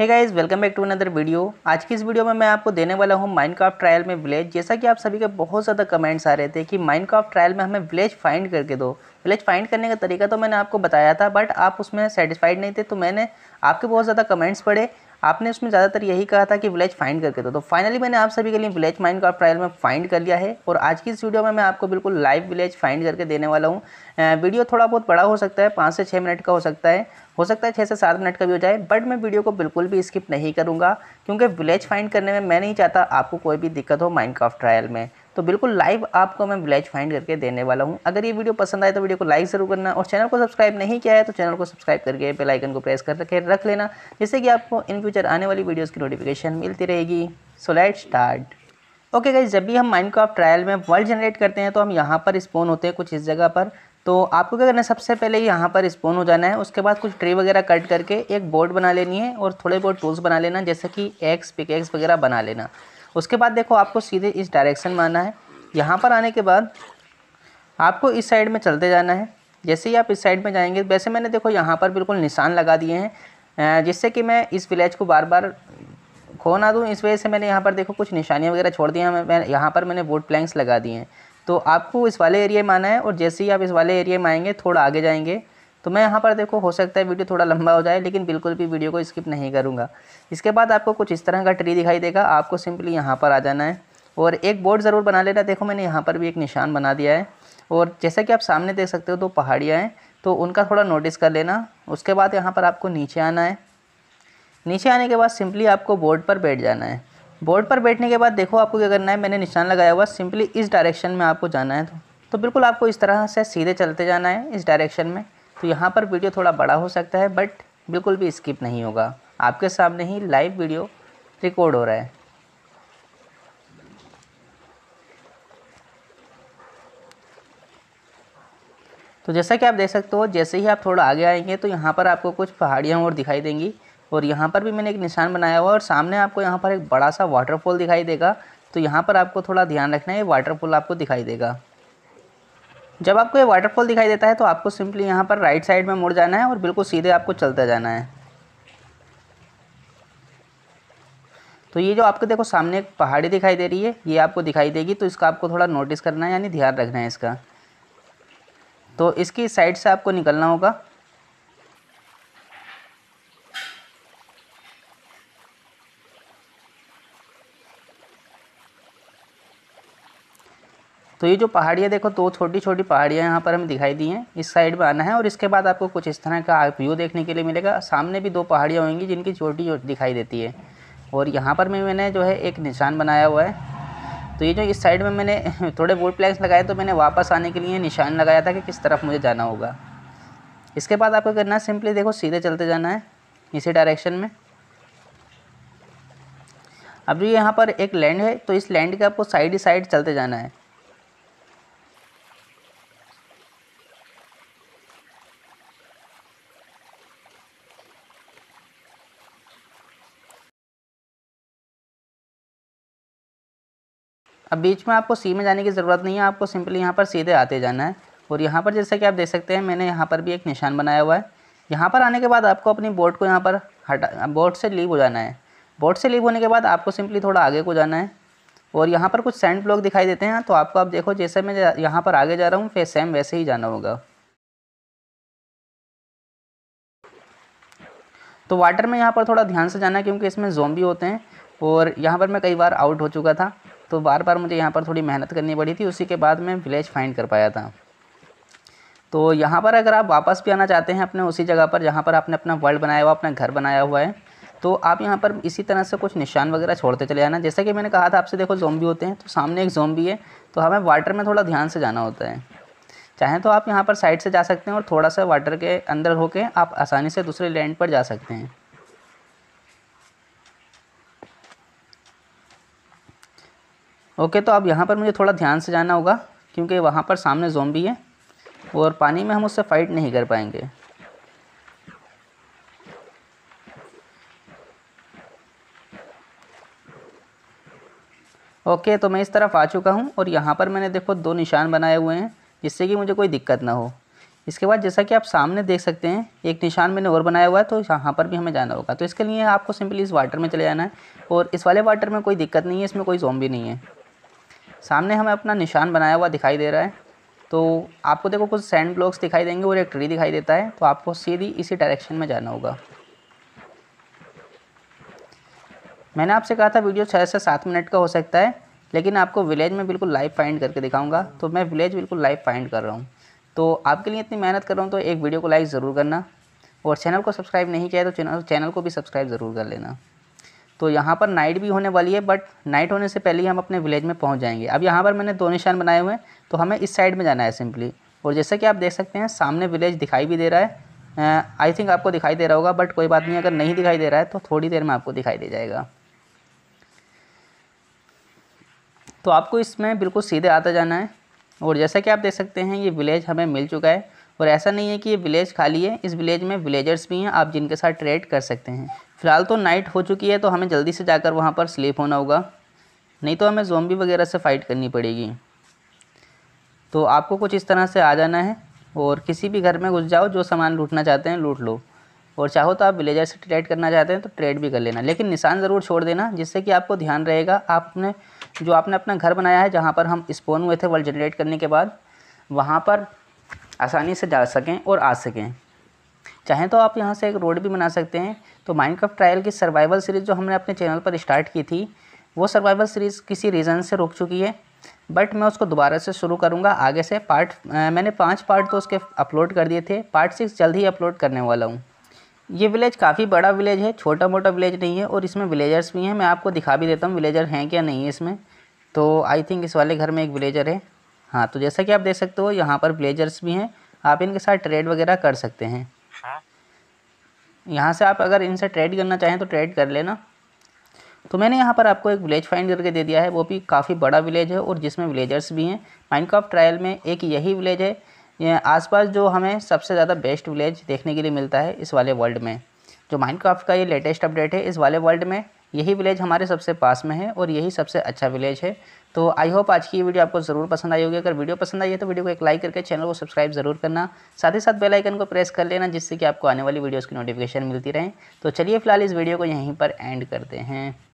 है guys welcome back to another video आज की इस वीडियो में मैं आपको देने वाला हूँ माइनक्राफ्ट ट्रायल में विलेज जैसा कि आप सभी के बहुत ज़्यादा कमेंट्स आ रहे थे कि माइनक्राफ्ट ट्रायल में हमें विलेज फाइंड करके दो विलेज फाइंड करने का तरीका तो मैंने आपको बताया था बट आप उसमें सेटिस्फाइड नहीं थे तो मैंने आपके बहुत ज़्यादा कमेंट्स पढ़े आपने उसमें ज़्यादातर यही कहा था कि विलेज फाइंड करके दो तो फाइनली मैंने आप सभी के लिए विलेज माइंड का ट्रायल में फाइंड कर लिया है और आज की इस वीडियो में मैं आपको बिल्कुल लाइव विलेज फाइंड करके देने वाला हूँ वीडियो थोड़ा बहुत बड़ा हो सकता है पाँच से छः मिनट का हो सकता है हो सकता है छः से सात मिनट का भी हो जाए बट मैं वीडियो को बिल्कुल भी स्किप नहीं करूँगा क्योंकि विलेज फाइंड करने में मैं नहीं चाहता आपको कोई भी दिक्कत हो माइंड ट्रायल में तो बिल्कुल लाइव आपको मैं विलेज फाइंड करके देने वाला हूँ अगर ये वीडियो पसंद आए तो वीडियो को लाइक ज़रूर करना और चैनल को सब्सक्राइब नहीं किया है तो चैनल को सब्सक्राइब करके बेल आइकन को प्रेस कर रखे रख लेना जिससे कि आपको इन फ्यूचर आने वाली वीडियोज़ की नोटिफिकेशन मिलती रहेगी so let start okay guys जब भी हम माइंड ट्रायल में वर्ल्ड जनरेट करते हैं तो हम यहाँ पर स्पोन होते हैं कुछ इस जगह पर तो आपको क्या करना है सबसे पहले यहाँ पर स्पोन हो जाना है उसके बाद कुछ ट्रे वगैरह कट करके एक बोर्ड बना लेनी है और थोड़े बहुत टूल्स बना लेना जैसे कि एक्स पिक एक्स वगैरह बना लेना उसके बाद देखो आपको सीधे इस डायरेक्शन में आना है यहाँ पर आने के बाद आपको इस साइड में चलते जाना है जैसे ही आप इस साइड में जाएंगे वैसे मैंने देखो यहाँ पर बिल्कुल निशान लगा दिए हैं जिससे कि मैं इस विलेज को बार बार खो ना दूँ इस वजह से मैंने यहाँ पर देखो कुछ निशानियाँ वगैरह छोड़ दी हैं मैं यहाँ पर मैंने वुड प्लैंक्स लगा दिए हैं तो आपको इस वाले एरिया में आना है और जैसे ही आप इस वाले एरिया में आएंगे थोड़ा आगे जाएंगे तो मैं यहाँ पर देखो हो सकता है वीडियो थोड़ा लंबा हो जाए लेकिन बिल्कुल भी वीडियो को स्किप नहीं करूँगा इसके बाद आपको कुछ इस तरह का ट्री दिखाई देगा आपको सिंपली यहाँ पर आ जाना है और एक बोर्ड ज़रूर बना लेना देखो मैंने यहाँ पर भी एक निशान बना दिया है और जैसा कि आप सामने देख सकते हो दो तो पहाड़ियाँ हैं तो उनका थोड़ा नोटिस कर लेना उसके बाद यहाँ पर आपको नीचे आना है नीचे आने के बाद सिंपली आपको बोर्ड पर बैठ जाना है बोर्ड पर बैठने के बाद देखो आपको क्या करना है मैंने निशान लगाया हुआ सिंपली इस डायरेक्शन में आपको जाना है तो तो बिल्कुल आपको इस तरह से सीधे चलते जाना है इस डायरेक्शन में तो यहाँ पर वीडियो थोड़ा बड़ा हो सकता है बट बिल्कुल भी स्किप नहीं होगा आपके सामने ही लाइव वीडियो रिकॉर्ड हो रहा है तो जैसा कि आप देख सकते हो जैसे ही आप थोड़ा आगे आएंगे तो यहाँ पर आपको कुछ पहाड़ियाँ और दिखाई देंगी और यहाँ पर भी मैंने एक निशान बनाया हुआ और सामने आपको यहाँ पर एक बड़ा सा वाटरफॉल दिखाई देगा तो यहाँ पर आपको थोड़ा ध्यान रखना है ये वाटरफॉल आपको दिखाई देगा जब आपको ये वाटरफॉल दिखाई देता है तो आपको सिंपली यहाँ पर राइट साइड में मुड़ जाना है और बिल्कुल सीधे आपको चलता जाना है तो ये जो आपको देखो सामने एक पहाड़ी दिखाई दे रही है ये आपको दिखाई देगी तो इसका आपको थोड़ा नोटिस करना है यानी ध्यान रखना है इसका तो इसकी साइड से आपको निकलना होगा तो ये जो पहाड़ियाँ देखो दो छोटी छोटी पहाड़ियाँ यहाँ पर हमें दिखाई दी हैं इस साइड में आना है और इसके बाद आपको कुछ इस तरह का व्यू देखने के लिए मिलेगा सामने भी दो पहाड़ियाँ होंगी जिनकी छोटी दिखाई देती है और यहाँ पर भी मैंने जो है एक निशान बनाया हुआ है तो ये जो इस साइड में मैंने थोड़े वोट प्लैक्स लगाए तो मैंने वापस आने के लिए निशान लगाया था कि किस तरफ मुझे जाना होगा इसके बाद आपको करना है सिंपली देखो सीधे चलते जाना है इसी डायरेक्शन में अब जो यहाँ पर एक लैंड है तो इस लैंड के आपको साइड ही साइड चलते जाना है अब बीच में आपको सी में जाने की ज़रूरत नहीं है आपको सिंपली यहाँ पर सीधे आते जाना है और यहाँ पर जैसा कि आप देख सकते हैं मैंने यहाँ पर भी एक निशान बनाया हुआ है यहाँ पर आने के बाद आपको अपनी बोर्ड को यहाँ पर हटा बोर्ड से लीव हो जाना है बोर्ड से लीव होने के बाद आपको सिंपली थोड़ा आगे को जाना है और यहाँ पर कुछ सैंड ब्लॉक दिखाई देते हैं तो आपको आप देखो जैसे मैं यहाँ पर आगे जा रहा हूँ फिर सेम वैसे ही जाना होगा तो वाटर में यहाँ पर थोड़ा ध्यान से जाना है क्योंकि इसमें जोम होते हैं और यहाँ पर मैं कई बार आउट हो चुका था तो बार बार मुझे यहाँ पर थोड़ी मेहनत करनी पड़ी थी उसी के बाद मैं विलेज फाइंड कर पाया था तो यहाँ पर अगर आप वापस भी आना चाहते हैं अपने उसी जगह पर जहाँ पर आपने अपना वर्ल्ड बनाया हुआ अपना घर बनाया हुआ है तो आप यहाँ पर इसी तरह से कुछ निशान वगैरह छोड़ते चले जाना जैसा कि मैंने कहा था आपसे देखो जोम्बी होते हैं तो सामने एक जोम्बी है तो हमें वाटर में थोड़ा ध्यान से जाना होता है चाहें तो आप यहाँ पर साइड से जा सकते हैं और थोड़ा सा वाटर के अंदर होके आप आसानी से दूसरे लैंड पर जा सकते हैं ओके तो अब यहाँ पर मुझे थोड़ा ध्यान से जाना होगा क्योंकि वहाँ पर सामने जोम्बी है और पानी में हम उससे फ़ाइट नहीं कर पाएंगे ओके तो मैं इस तरफ आ चुका हूँ और यहाँ पर मैंने देखो दो निशान बनाए हुए हैं जिससे कि मुझे कोई दिक्कत ना हो इसके बाद जैसा कि आप सामने देख सकते हैं एक निशान मैंने और बनाया हुआ है तो यहाँ पर भी हमें जाना होगा तो इसके लिए आपको सिंपली इस वाटर में चले जाना है और इस वाले वाटर में कोई दिक्कत नहीं है इसमें कोई जोम नहीं है सामने हमें अपना निशान बनाया हुआ दिखाई दे रहा है तो आपको देखो कुछ सैंड ब्लॉक्स दिखाई देंगे और एक ट्री दिखाई देता है तो आपको सीधी इसी डायरेक्शन में जाना होगा मैंने आपसे कहा था वीडियो छः से सात मिनट का हो सकता है लेकिन आपको विलेज में बिल्कुल लाइव फाइंड करके दिखाऊंगा तो मैं विलेज बिल्कुल लाइव फाइंड कर रहा हूँ तो आपके लिए इतनी मेहनत कर रहा हूँ तो एक वीडियो को लाइक ज़रूर करना और चैनल को सब्सक्राइब नहीं किया तो चैनल को भी सब्सक्राइब ज़रूर कर लेना तो यहाँ पर नाइट भी होने वाली है बट नाइट होने से पहले ही हम अपने विलेज में पहुँच जाएंगे अब यहाँ पर मैंने दो निशान बनाए हुए हैं तो हमें इस साइड में जाना है सिंपली और जैसा कि आप देख सकते हैं सामने विलेज दिखाई भी दे रहा है आई थिंक आपको दिखाई दे रहा होगा बट कोई बात नहीं अगर नहीं दिखाई दे रहा है तो थोड़ी देर में आपको दिखाई दे जाएगा तो आपको इसमें बिल्कुल सीधे आता जाना है और जैसा कि आप देख सकते हैं ये विलेज हमें मिल चुका है और ऐसा नहीं है कि ये विलेज खाली है इस विलेज में विलेजर्स भी हैं आप जिनके साथ ट्रेड कर सकते हैं फ़िलहाल तो नाइट हो चुकी है तो हमें जल्दी से जाकर वहाँ पर स्लीप होना होगा नहीं तो हमें जोम्बी वगैरह से फ़ाइट करनी पड़ेगी तो आपको कुछ इस तरह से आ जाना है और किसी भी घर में घुस जाओ जो सामान लूटना चाहते हैं लूट लो और चाहो तो आप विलेजर से ट्रेड करना चाहते हैं तो ट्रेड भी कर लेना लेकिन निशान ज़रूर छोड़ देना जिससे कि आपको ध्यान रहेगा आपने जो आपने अपना घर बनाया है जहाँ पर हम स्पोन हुए थे वर्ल्ड जनरेट करने के बाद वहाँ पर आसानी से जा सकें और आ सकें चाहें तो आप यहाँ से एक रोड भी बना सकते हैं तो माइनक्राफ्ट ट्रायल की सर्वाइवल सीरीज़ जो हमने अपने चैनल पर स्टार्ट की थी वो सर्वाइवल सीरीज़ किसी रीज़न से रुक चुकी है बट मैं उसको दोबारा से शुरू करूँगा आगे से पार्ट आ, मैंने पाँच पार्ट तो उसके अपलोड कर दिए थे पार्ट सिक्स जल्द ही अपलोड करने वाला हूँ ये विलेज काफ़ी बड़ा विलेज है छोटा मोटा विलेज नहीं है और इसमें विलेजर्स भी हैं मैं आपको दिखा भी देता हूँ विलेजर हैं क्या नहीं है इसमें तो आई थिंक इस वाले घर में एक विलेजर है हाँ तो जैसा कि आप देख सकते हो यहाँ पर ब्लेजर्स भी हैं आप इनके साथ ट्रेड वगैरह कर सकते हैं हाँ। यहाँ से आप अगर इनसे ट्रेड करना चाहें तो ट्रेड कर लेना तो मैंने यहाँ पर आपको एक विलेज फाइंड करके दे दिया है वो भी काफ़ी बड़ा विलेज है और जिसमें विलेजर्स भी हैं माइनक्राफ्ट ट्रायल में एक यही विलेज है यह आसपास जो हमें सबसे ज़्यादा बेस्ट विलेज देखने के लिए मिलता है इस वाले वर्ल्ड में जो माइनक्राफ्ट का ये लेटेस्ट अपडेट है इस वाले वर्ल्ड में यही विलेज हमारे सबसे पास में है और यही सबसे अच्छा विलेज है तो आई होप आज की वीडियो आपको ज़रूर पसंद आई होगी अगर वीडियो पसंद आई है तो वीडियो को एक लाइक करके चैनल को सब्सक्राइब जरूर करना साथ ही साथ बेल आइकन को प्रेस कर लेना जिससे कि आपको आने वाली वीडियोस की नोटिफिकेशन मिलती रहे तो चलिए फिलहाल इस वीडियो को यहीं पर एंड करते हैं